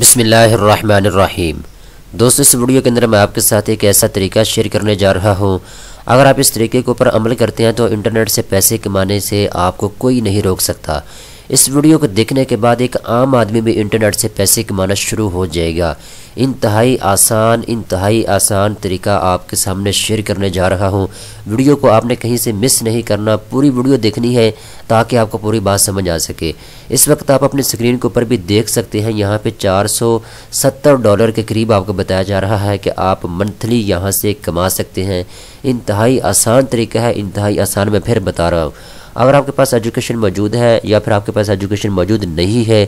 बिसमीम दोस्तों इस वीडियो के अंदर मैं आपके साथ एक ऐसा तरीका शेयर करने जा रहा हूं अगर आप इस तरीके के ऊपर अमल करते हैं तो इंटरनेट से पैसे कमाने से आपको कोई नहीं रोक सकता इस वीडियो को देखने के बाद एक आम आदमी भी इंटरनेट से पैसे कमाना शुरू हो जाएगा इंतहाई आसान इंतहाई आसान तरीका आपके सामने शेयर करने जा रहा हूँ वीडियो को आपने कहीं से मिस नहीं करना पूरी वीडियो देखनी है ताकि आपको पूरी बात समझ आ सके इस वक्त आप अपने स्क्रीन के ऊपर भी देख सकते हैं यहाँ पे 470 डॉलर के करीब आपको बताया जा रहा है कि आप मंथली यहाँ से कमा सकते हैं इंतहाई आसान तरीका है इंतहाई आसान मैं फिर बता रहा हूँ अगर आपके पास एजुकेशन मौजूद है या फिर आपके पास एजुकेशन मौजूद नहीं है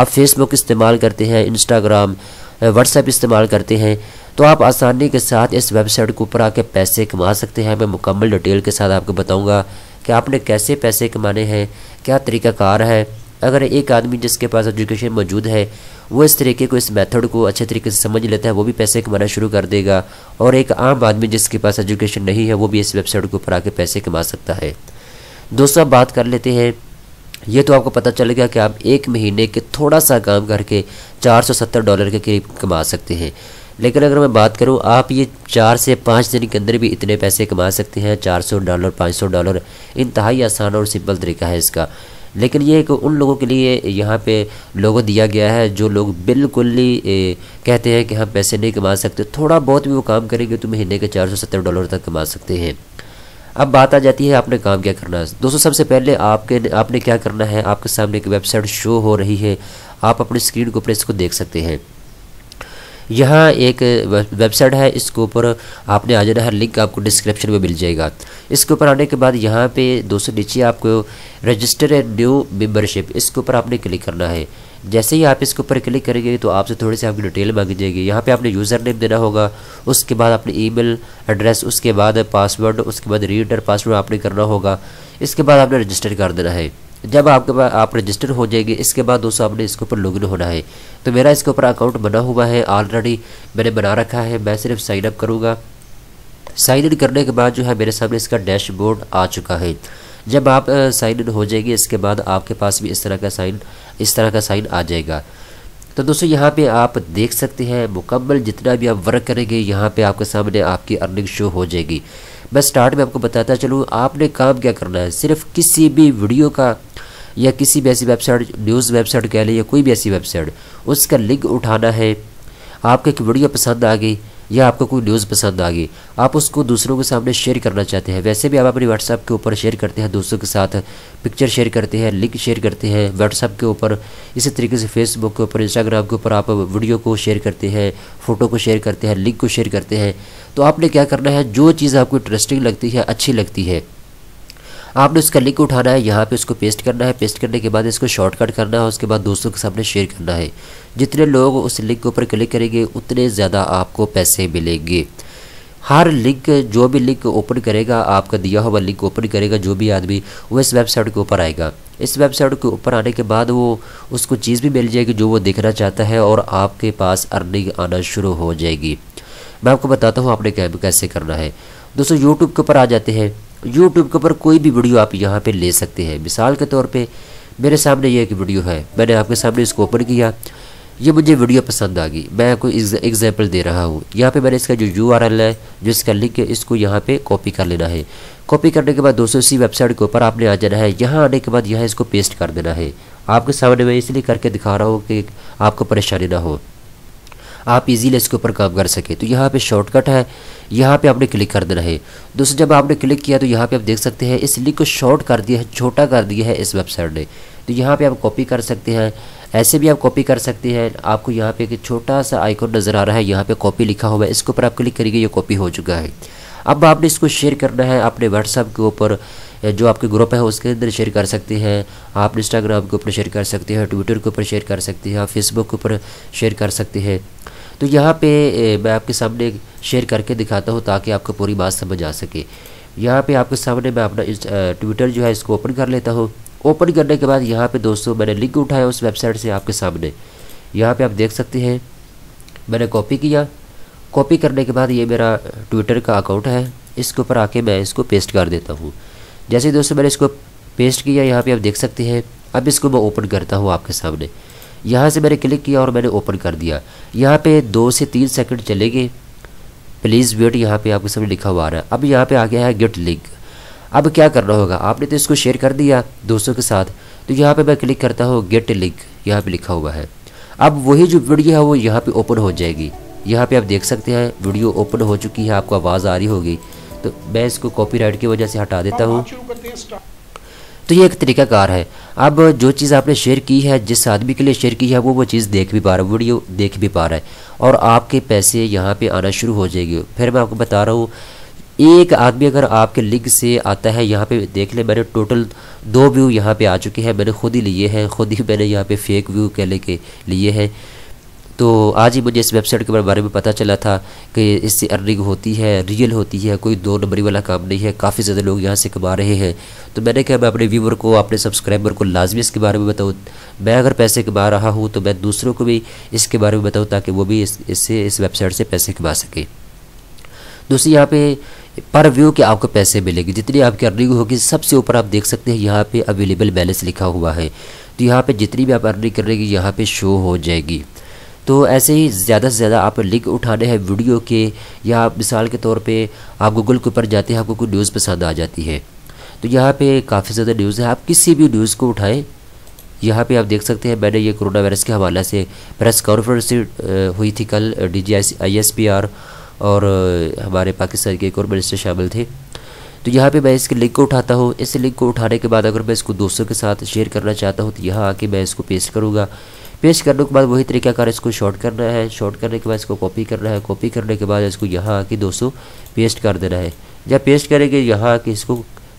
आप फेसबुक इस्तेमाल करते हैं इंस्टाग्राम व्हाट्सएप इस्तेमाल करते हैं तो आप आसानी के साथ इस वेबसाइट के ऊपर आके पैसे कमा सकते हैं मैं मुकम्मल डिटेल के साथ आपको बताऊँगा कि आपने कैसे पैसे कमाने हैं क्या तरीक़ाकार है अगर एक आदमी जिसके पास एजुकेशन मौजूद है वो इस तरीके को इस मेथड को अच्छे तरीके से समझ लेता है वो भी पैसे कमाना शुरू कर देगा और एक आम आदमी जिसके पास एजुकेशन नहीं है वो भी इस वेबसाइट को ऊपर आके पैसे कमा सकता है दोस्तों बात कर लेते हैं ये तो आपको पता चलेगा कि आप एक महीने के थोड़ा सा काम करके 470 डॉलर के करीब कमा सकते हैं लेकिन अगर मैं बात करूँ आप ये चार से पाँच दिन के अंदर भी इतने पैसे कमा सकते हैं 400 डॉलर 500 डॉलर इंतहाई आसान और सिंपल तरीका है इसका लेकिन ये कि उन लोगों के लिए यहाँ पे लोगों दिया गया है जो लोग बिल्कुल ही कहते हैं कि हम पैसे नहीं कमा सकते थोड़ा बहुत भी वो काम करेंगे तो महीने के सत्तर डॉलर तक कमा सकते हैं अब बात आ जाती है आपने काम क्या करना है दोस्तों सबसे पहले आपके आपने क्या करना है आपके सामने एक वेबसाइट शो हो रही है आप अपनी स्क्रीन के ऊपर इसको देख सकते हैं यहाँ एक वेबसाइट है इसके ऊपर आपने आ जाना है लिंक आपको डिस्क्रिप्शन में मिल जाएगा इसके ऊपर आने के बाद यहाँ पे दोस्तों नीचे आपको रजिस्टर एंड न्यू मेम्बरशिप इसके ऊपर आपने क्लिक करना है जैसे ही आप इसके ऊपर क्लिक करेंगे तो आपसे थोड़ी सी आपकी डिटेल मांगी जाएगी यहाँ पे आपने यूज़र नेम देना होगा उसके बाद अपने ईमेल एड्रेस उसके बाद पासवर्ड उसके बाद री पासवर्ड आपने करना होगा इसके बाद आपने रजिस्टर कर देना है जब आपके पास आप रजिस्टर हो जाएंगे इसके बाद दोस्तों आपने इसके ऊपर लॉगिन होना है तो मेरा इसके ऊपर अकाउंट बना हुआ है ऑलरेडी मैंने बना रखा है मैं सिर्फ साइन अप करूँगा साइन इन करने के बाद जो है मेरे सामने इसका डैशबोर्ड आ चुका है जब आप साइन इन हो जाएगी इसके बाद आपके पास भी इस तरह का साइन इस तरह का साइन आ जाएगा तो दोस्तों यहाँ पे आप देख सकते हैं मुकम्मल जितना भी आप वर्क करेंगे यहाँ पे आपके सामने आपकी अर्निंग शो हो जाएगी मैं स्टार्ट में आपको बताता चलूँ आपने काम क्या करना है सिर्फ किसी भी वीडियो का या किसी भी ऐसी वेबसाइट न्यूज़ वेबसाइट कह लें या कोई भी ऐसी वेबसाइट उसका लिंक उठाना है आपको एक वीडियो पसंद आ गई या आपको कोई न्यूज़ पसंद आ गई आप उसको दूसरों के सामने शेयर करना चाहते हैं वैसे भी आप अपने व्हाट्सएप के ऊपर शेयर करते हैं दोस्तों के साथ पिक्चर शेयर करते हैं लिंक शेयर करते हैं व्हाट्सएप के ऊपर इसी तरीके से फेसबुक के ऊपर इंस्टाग्राम के ऊपर आप वीडियो को शेयर करते हैं फ़ोटो को शेयर करते हैं लिंक को शेयर करते हैं तो आपने क्या करना है जो चीज़ आपको इंटरेस्टिंग लगती है अच्छी लगती है आपने उसका लिंक उठाना है यहाँ पे उसको पेस्ट करना है पेस्ट करने के बाद इसको शॉर्टकट करना है उसके बाद दोस्तों के सामने शेयर करना है जितने लोग उस लिंक के ऊपर क्लिक करेंगे उतने ज़्यादा आपको पैसे मिलेंगे हर लिंक जो भी लिंक ओपन करेगा आपका दिया हुआ लिंक ओपन करेगा जो भी आदमी वो इस वेबसाइट के ऊपर आएगा इस वेबसाइट के ऊपर आने के बाद वो उसको चीज़ भी मिल जाएगी जो वो देखना चाहता है और आपके पास अर्निंग आना शुरू हो जाएगी मैं आपको बताता हूँ आपने कैसे करना है दोस्तों यूट्यूब के ऊपर आ जाते हैं यूट्यूब के ऊपर कोई भी वीडियो आप यहाँ पर ले सकते हैं मिसाल के तौर पर मेरे सामने ये एक वीडियो है मैंने आपके सामने इसको ओपन किया ये मुझे वीडियो पसंद आ गई मैं कोई एग्जाम्पल दे रहा हूँ यहाँ पे मैंने इसका जो यू आर एल है जो इसका लिंक है इसको यहाँ पे कॉपी कर लेना है कॉपी करने के बाद दोस्तों इसी वेबसाइट के ऊपर आपने आ जाना है यहाँ आने के बाद यहाँ इसको पेस्ट कर देना है आपके सामने मैं इसलिए करके दिखा रहा हूँ कि आपको परेशानी ना हो आप इजीली इसके ऊपर काम कर सके तो यहाँ पे शॉर्टकट है यहाँ पे आपने क्लिक कर देना है दोस्तों जब आपने क्लिक किया तो यहाँ पे आप देख सकते हैं इस लिंक को शॉर्ट कर दिया है छोटा कर दिया है इस वेबसाइट ने तो यहाँ पे आप कॉपी कर सकते हैं ऐसे भी आप कॉपी कर सकते हैं आपको यहाँ पे एक छोटा सा आइकॉन नज़र आ रहा है यहाँ पे कॉपी लिखा हुआ है इसके ऊपर आप क्लिक करिए ये कॉपी हो चुका है अब आपने इसको शेयर करना है अपने व्हाट्सअप के ऊपर जो आपके ग्रुप है उसके अंदर शेयर कर सकते हैं आप इंस्टाग्राम के ऊपर शेयर कर सकते हैं ट्विटर के ऊपर शेयर कर सकते हैं आप फेसबुक के ऊपर शेयर कर सकते हैं तो यहाँ पे मैं आपके सामने शेयर करके दिखाता हूँ ताकि आपको पूरी बात समझ आ सके यहाँ पे आपके सामने मैं अपना ट्विटर जो है इसको ओपन कर लेता हूँ ओपन करने के बाद यहाँ पे दोस्तों मैंने लिंक उठाया उस वेबसाइट से आपके सामने यहाँ पे आप देख सकते हैं मैंने कॉपी किया कॉपी करने के बाद ये मेरा ट्विटर का अकाउंट है इसके ऊपर आके मैं इसको पेस्ट कर देता हूँ जैसे दोस्तों मैंने इसको पेस्ट किया यहाँ पर आप देख सकते हैं अब इसको मैं ओपन करता हूँ आपके सामने यहाँ से मैंने क्लिक किया और मैंने ओपन कर दिया यहाँ पे दो से तीन सेकंड चलेंगे प्लीज़ वेट यहाँ पे आपके सामने लिखा हुआ आ रहा है अब यहाँ पे आ गया है गेट लिंक अब क्या करना होगा आपने तो इसको शेयर कर दिया दोस्तों के साथ तो यहाँ पे मैं क्लिक करता हूँ गेट लिंक यहाँ पे लिखा हुआ है अब वही जो वीडियो है वो यहाँ पर ओपन हो जाएगी यहाँ पर आप देख सकते हैं वीडियो ओपन हो चुकी है आपको आवाज़ आ रही होगी तो मैं इसको कॉपीराइट की वजह से हटा देता हूँ तो ये एक तरीकाकार है अब जो चीज़ आपने शेयर की है जिस आदमी के लिए शेयर की है वो वो चीज़ देख भी पा रहा है वीडियो देख भी पा रहा है और आपके पैसे यहाँ पे आना शुरू हो जाएगी फिर मैं आपको बता रहा हूँ एक आदमी अगर आपके लिंक से आता है यहाँ पे देख ले मैंने टोटल दो व्यू यहाँ पे आ चुके हैं मैंने खुद ही लिए हैं खुद ही मैंने यहाँ पे फेक व्यू कह ले के लिए हैं तो आज ही मुझे इस वेबसाइट के बारे में पता चला था कि इससे अर्निंग होती है रियल होती है कोई दो नंबरी वाला काम नहीं है काफ़ी ज़्यादा लोग यहाँ से कमा रहे हैं तो मैंने कहा मैं अपने व्यूवर को अपने सब्सक्राइबर को लाजमी इसके बारे में बताऊँ मैं अगर पैसे कमा रहा हूँ तो मैं दूसरों को भी इसके बारे में बताऊँ ताकि वो भी इससे इस, वेबसाइट से पैसे कमा सकें दूसरी यहाँ पे पर व्यू के आपको पैसे मिलेंगे जितनी आपकी अर्निंग होगी सबसे ऊपर आप देख सकते हैं यहाँ पे अवेलेबल बैलेंस लिखा हुआ है तो यहाँ पे जितनी भी आप अर्निंग करेंगे यहाँ पे शो हो जाएगी तो ऐसे ही ज़्यादा से ज़्यादा आप लिंक उठाने हैं वीडियो के या मिसाल के तौर पे आप गूगल के ऊपर जाते हैं आपको कोई न्यूज़ पसंद आ जाती है तो यहाँ पे काफ़ी ज़्यादा न्यूज़ है आप किसी भी न्यूज़ को उठाएं यहाँ पे आप देख सकते हैं मैंने ये कोरोना वायरस के हवाले से प्रेस कॉन्फ्रेंस हुई थी कल D G I S P R और हमारे पाकिस्तान के एक और मिनिस्टर शामिल थे तो यहाँ पर मैं इसके लिंक को उठाता हूँ इस लिंक को उठाने के बाद अगर मैं इसको दोस्तों के साथ शेयर करना चाहता हूँ तो यहाँ आके मैं इसको पेश करूँगा पेस्ट करने के बाद वही तरीका कार इसको शॉर्ट करना है शॉर्ट करने के बाद इसको कॉपी करना है कॉपी करने के बाद इसको यहाँ आके दोस्तों पेस्ट कर देना है जब पेस्ट करेंगे यहाँ आके इसको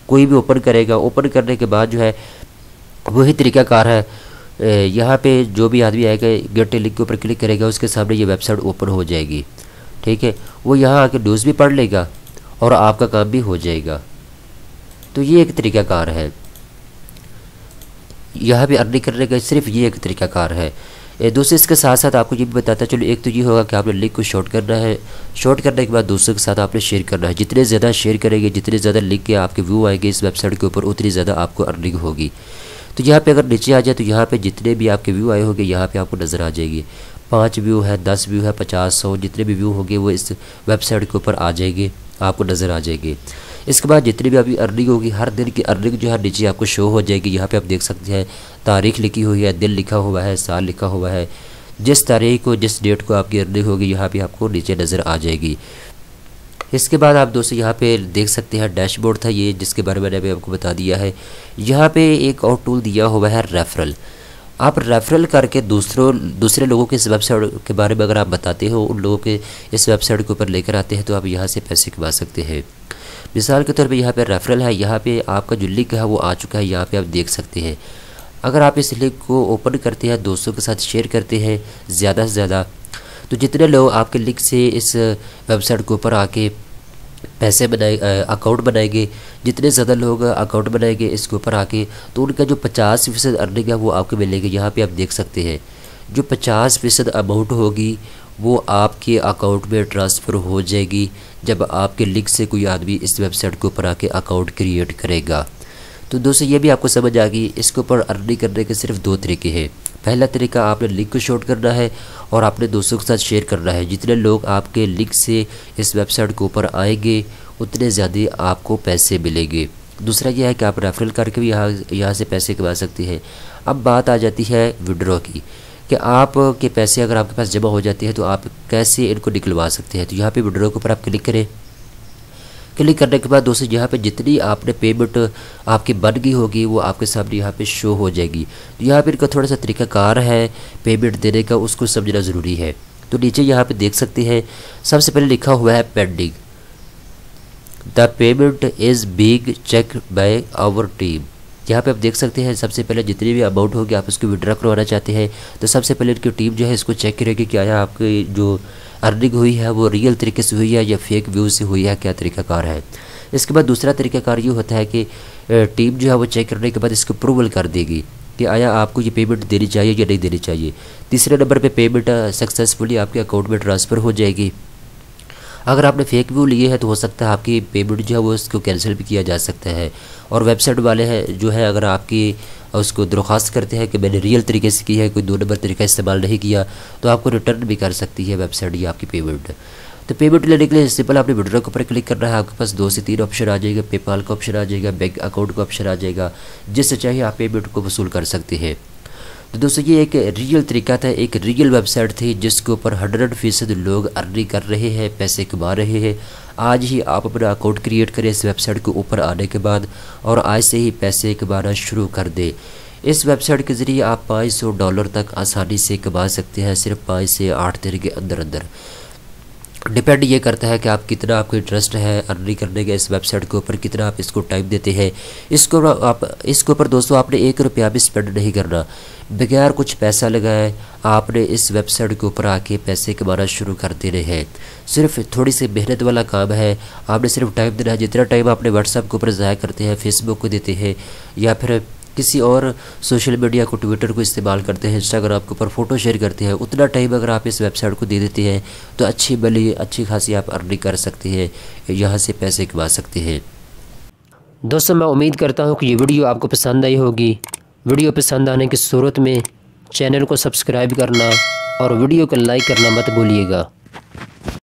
कोई भी ओपन करेगा ओपन करने के बाद जो है वही तरीका कार है यहाँ पे जो भी आदमी आएगा गेट लिंक के ऊपर क्लिक करेगा उसके सामने ये वेबसाइट ओपन हो जाएगी ठीक है वो यहाँ आके न्यूज़ भी पढ़ लेगा और आपका काम भी हो जाएगा तो ये एक तरीका कार है यहाँ भी अर्निंग करने का सिर्फ ये एक तरीकाकार है दूसरे इसके साथ साथ आपको ये भी बताता चलो एक तो ये होगा कि आपने लिंक को शॉर्ट करना है शॉर्ट करने के बाद दूसरे के साथ आपने शेयर करना है जितने ज़्यादा शेयर करेंगे जितने ज़्यादा लिंक के आपके व्यू आएंगे इस वेबसाइट के ऊपर उतनी ज़्यादा आपको अर्निंग होगी तो यहाँ पर अगर नीचे आ जाए तो यहाँ पर जितने भी आपके व्यू आए होंगे यहाँ पर आपको नज़र आ जाएगी पाँच व्यू है दस व्यू है पचास सौ जितने भी व्यू होंगे वो इस वेबसाइट के ऊपर आ जाएंगे आपको नज़र आ जाएगी इसके बाद जितनी भी आपकी अर्निंग होगी हर दिन की अर्निंग जो है नीचे आपको शो हो जाएगी यहाँ पे आप देख सकते हैं तारीख लिखी हुई है दिन लिखा हुआ है साल लिखा हुआ है जिस तारीख को जिस डेट को आपकी अर्निंग होगी यहाँ पे आपको नीचे नज़र आ जाएगी इसके बाद आप दोस्तों यहाँ पे देख सकते हैं डैशबोर्ड था ये जिसके बारे में मैंने अभी आपको बता दिया है यहाँ पे एक और टूल दिया हुआ है रेफरल आप रेफरल करके दूसरों दूसरे लोगों के इस वेबसाइट के बारे में अगर आप बताते हो उन लोगों के इस वेबसाइट के ऊपर लेकर आते हैं तो आप यहाँ से पैसे कमा सकते हैं मिसाल के तौर पर यहाँ पर रेफरल है यहाँ पर आपका जो लिंक है वो आ चुका है यहाँ पर आप देख सकते हैं अगर आप इस लिंक को ओपन करते हैं दोस्तों के साथ शेयर करते हैं ज़्यादा से ज़्यादा तो जितने लोग आपके लिंक से इस वेबसाइट के ऊपर आके पैसे बनाए अकाउंट बनाएंगे जितने ज़्यादा लोग अकाउंट बनाएंगे इसके ऊपर आके तो उनका जो पचास फ़ीसद अर्निंग है वो आपको मिलेगी यहाँ पे आप देख सकते हैं जो पचास फ़ीसद अमाउंट होगी वो आपके अकाउंट में ट्रांसफ़र हो जाएगी जब आपके लिंक से कोई आदमी इस वेबसाइट के ऊपर आके अकाउंट क्रिएट करेगा तो दोस्तों ये भी आपको समझ आ गई इसके ऊपर अर्निंग करने के सिर्फ दो तरीके हैं पहला तरीका आपने लिंक को शॉर्ट करना है और आपने दोस्तों के साथ शेयर करना है जितने लोग आपके लिंक से इस वेबसाइट के ऊपर आएंगे उतने ज़्यादा आपको पैसे मिलेंगे दूसरा यह है कि आप रेफरल करके भी यहाँ यहाँ से पैसे कमा सकते हैं अब बात आ जाती है विड्रॉ की कि आपके पैसे अगर आपके पास जमा हो जाते हैं तो आप कैसे इनको निकलवा सकते हैं तो यहाँ पे विड्रॉ के ऊपर आप क्लिक करें क्लिक करने के बाद दोस्तों यहाँ पे जितनी आपने पेमेंट आपकी बन गई होगी वो आपके सामने यहाँ पे शो हो जाएगी तो यहाँ पे इनका थोड़ा सा तरीकाकार है पेमेंट देने का उसको समझना ज़रूरी है तो नीचे यहाँ पे देख सकते हैं सबसे पहले लिखा हुआ है pending the payment is being check by our team यहाँ पे आप देख सकते हैं सबसे पहले जितनी भी अमाउंट होगी आप उसको विड्रा करवाना चाहते हैं तो सबसे पहले इनकी टीम जो है इसको चेक करेगी कि आया आपके जो अर्निंग हुई है वो रियल तरीके से हुई है या फेक व्यू से हुई है क्या तरीकाकार है इसके बाद दूसरा तरीकाकार ये होता है कि टीम जो है वो चेक करने के बाद इसको अप्रूवल कर देगी कि आया आपको ये पेमेंट देनी चाहिए या नहीं देनी चाहिए तीसरे नंबर पे पेमेंट सक्सेसफुली आपके अकाउंट में ट्रांसफ़र हो जाएगी अगर आपने फेक व्यू लिए है तो हो सकता है आपकी पेमेंट जो है वो इसको कैंसिल भी किया जा सकता है और वेबसाइट वाले हैं जो है अगर आपकी और उसको दरख्वास्त करते हैं कि मैंने रियल तरीके से की है कोई दो नंबर तरीका इस्तेमाल नहीं किया तो आपको रिटर्न भी कर सकती है वेबसाइट या आपकी पेमेंट तो पेमेंट लेने के लिए सिंपल आपने विड्रॉ के ऊपर क्लिक करना है आपके पास दो से तीन ऑप्शन आ जाएगा पेपाल का ऑप्शन आ जाएगा बैंक अकाउंट का ऑप्शन आ जाएगा जिससे चाहे आप पेमेंट को वसूल कर सकते हैं तो दोस्तों ये एक रियल तरीका था एक रियल वेबसाइट थी जिसके ऊपर हंड्रेड फीसद लोग अर्निंग कर रहे हैं पैसे कमा रहे हैं आज ही आप अपना अकाउंट क्रिएट करें इस वेबसाइट के ऊपर आने के बाद और आज से ही पैसे कमाना शुरू कर दें इस वेबसाइट के ज़रिए आप पाँच सौ डॉलर तक आसानी से कमा सकते हैं सिर्फ पाँच से आठ दिन के अंदर अंदर डिपेंड ये करता है कि आप कितना आपको इंटरेस्ट है अर्निंग करने के इस वेबसाइट के ऊपर कितना आप इसको टाइम देते हैं इसको आप इसके ऊपर दोस्तों आपने एक रुपया भी स्पेंड नहीं करना बगैर कुछ पैसा लगाए आपने इस वेबसाइट के ऊपर आके पैसे कमाना शुरू कर देने हैं सिर्फ थोड़ी सी मेहनत वाला काम है आपने सिर्फ टाइम देना है जितना टाइम आपने व्हाट्सएप के ऊपर ज़ाया करते हैं फेसबुक को देते हैं या फिर किसी और सोशल मीडिया को ट्विटर को इस्तेमाल करते हैं इंस्टाग्राम के ऊपर फ़ोटो शेयर करते हैं उतना टाइम अगर आप इस वेबसाइट को दे देते हैं तो अच्छी बली अच्छी खासी आप अर्निंग कर सकते हैं यहाँ से पैसे कमा सकते हैं दोस्तों मैं उम्मीद करता हूँ कि ये वीडियो आपको पसंद आई होगी वीडियो पसंद आने की सूरत में चैनल को सब्सक्राइब करना और वीडियो को लाइक करना मत भूलिएगा